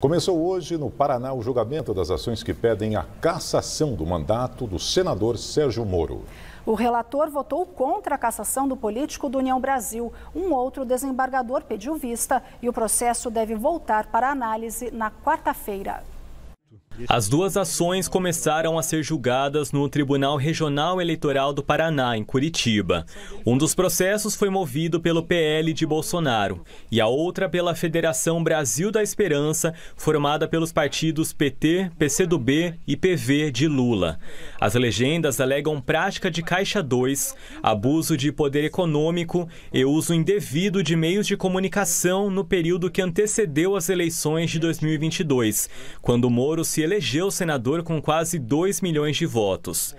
Começou hoje no Paraná o julgamento das ações que pedem a cassação do mandato do senador Sérgio Moro. O relator votou contra a cassação do político do União Brasil. Um outro desembargador pediu vista e o processo deve voltar para análise na quarta-feira. As duas ações começaram a ser julgadas no Tribunal Regional Eleitoral do Paraná, em Curitiba. Um dos processos foi movido pelo PL de Bolsonaro e a outra pela Federação Brasil da Esperança, formada pelos partidos PT, PCdoB e PV de Lula. As legendas alegam prática de Caixa 2, abuso de poder econômico e uso indevido de meios de comunicação no período que antecedeu as eleições de 2022, quando Moro se elegeu senador com quase 2 milhões de votos.